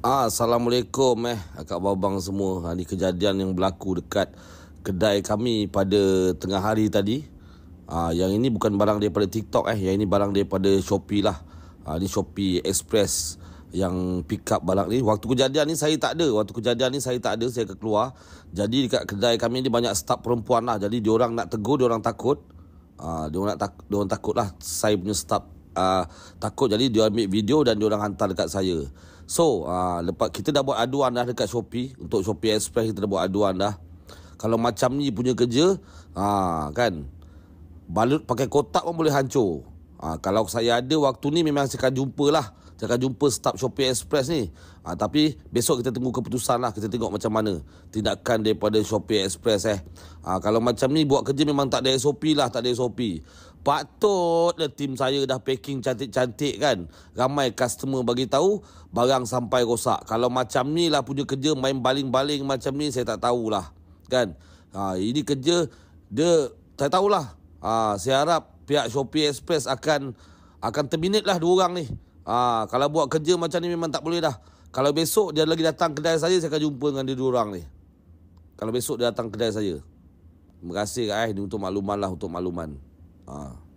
Ah, Assalamualaikum eh kak babang semua ha, ah, Ini kejadian yang berlaku dekat Kedai kami pada tengah hari tadi Ah, Yang ini bukan barang daripada TikTok eh Yang ini barang daripada Shopee lah ha, ah, Ini Shopee Express Yang pick up barang ni Waktu kejadian ni saya tak ada Waktu kejadian ni saya tak ada Saya keluar Jadi dekat kedai kami ni Banyak staff perempuan lah Jadi diorang nak tegur Diorang takut Ah, ha, Diorang, nak tak, diorang takut lah Saya punya staff uh, takut jadi dia ambil video dan dia orang hantar dekat saya. So, uh, lepas kita dah buat aduan dah dekat Shopee, untuk Shopee Express kita dah buat aduan dah. Kalau macam ni punya kerja, ha uh, kan. Balut pakai kotak pun boleh hancur. Uh, kalau saya ada waktu ni memang saya akan jumpalah. Saya akan jumpa staf Shopee Express ni. Ha, tapi besok kita tunggu keputusan lah. Kita tengok macam mana tindakan daripada Shopee Express eh. Ha, kalau macam ni buat kerja memang tak ada SOP lah. Tak ada SOP. Patut le lah tim saya dah packing cantik-cantik kan. Ramai customer bagi tahu barang sampai rosak. Kalau macam ni lah punya kerja main baling-baling macam ni saya tak tahulah. Kan? Ha, ini kerja dia saya tahulah. Ha, saya harap pihak Shopee Express akan akan terminit lah dua orang ni. Ah, ha, kalau buat kerja macam ni memang tak boleh dah. Kalau besok dia lagi datang kedai saya, saya akan jumpa dengan dia dua orang ni. Kalau besok dia datang kedai saya. Terima kasih, guys. Ini untuk lah untuk makluman. Ah.